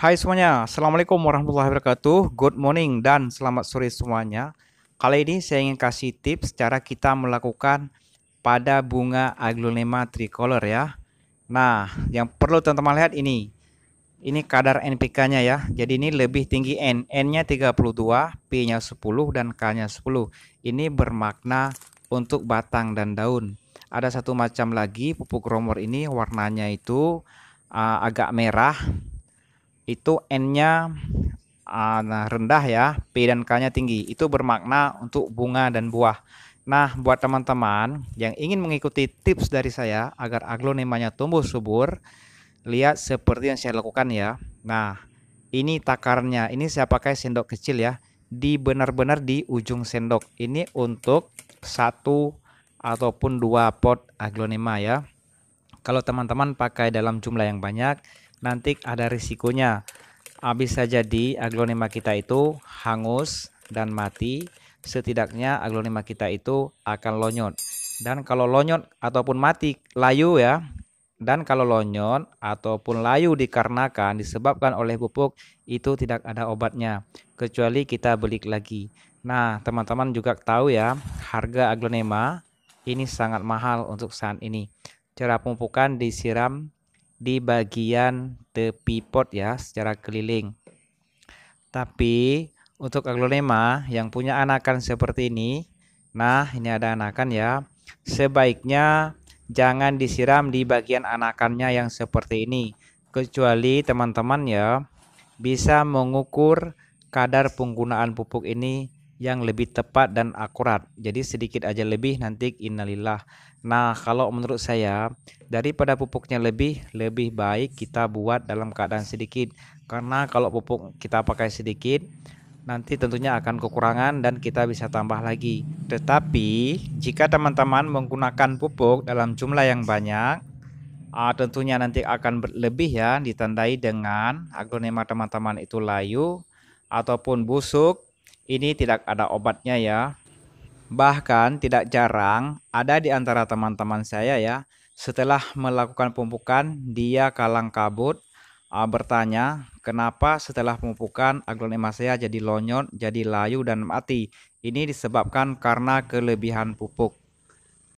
Hai semuanya, Assalamualaikum warahmatullahi wabarakatuh Good morning dan selamat sore semuanya Kali ini saya ingin kasih tips cara kita melakukan pada bunga aglonema tricolor ya Nah, yang perlu teman-teman lihat ini Ini kadar NPK-nya ya Jadi ini lebih tinggi N N-nya 32, P-nya 10, dan K-nya 10 Ini bermakna untuk batang dan daun Ada satu macam lagi pupuk romor ini warnanya itu uh, agak merah itu N-nya uh, rendah ya, P dan K-nya tinggi. Itu bermakna untuk bunga dan buah. Nah, buat teman-teman yang ingin mengikuti tips dari saya agar aglonemanya tumbuh subur, lihat seperti yang saya lakukan ya. Nah, ini takarnya Ini saya pakai sendok kecil ya. Di benar-benar di ujung sendok. Ini untuk satu ataupun dua pot aglonema ya. Kalau teman-teman pakai dalam jumlah yang banyak, nanti ada risikonya. saja di aglonema kita itu hangus dan mati, setidaknya aglonema kita itu akan lonyot. Dan kalau lonyot ataupun mati layu ya, dan kalau lonyot ataupun layu dikarenakan disebabkan oleh pupuk itu tidak ada obatnya kecuali kita beli lagi. Nah, teman-teman juga tahu ya, harga aglonema ini sangat mahal untuk saat ini. Cara pemupukan disiram di bagian tepi pot ya secara keliling. Tapi untuk aglonema yang punya anakan seperti ini, nah ini ada anakan ya, sebaiknya jangan disiram di bagian anakannya yang seperti ini. Kecuali teman-teman ya bisa mengukur kadar penggunaan pupuk ini yang lebih tepat dan akurat. Jadi sedikit aja lebih nanti innalillah. Nah, kalau menurut saya daripada pupuknya lebih lebih baik kita buat dalam keadaan sedikit. Karena kalau pupuk kita pakai sedikit nanti tentunya akan kekurangan dan kita bisa tambah lagi. Tetapi jika teman-teman menggunakan pupuk dalam jumlah yang banyak Uh, tentunya nanti akan berlebih ya ditandai dengan aglonema teman-teman itu layu ataupun busuk ini tidak ada obatnya ya. Bahkan tidak jarang ada di antara teman-teman saya ya, setelah melakukan pemupukan dia kalang kabut uh, bertanya kenapa setelah pemupukan aglonema saya jadi lonyot, jadi layu dan mati. Ini disebabkan karena kelebihan pupuk.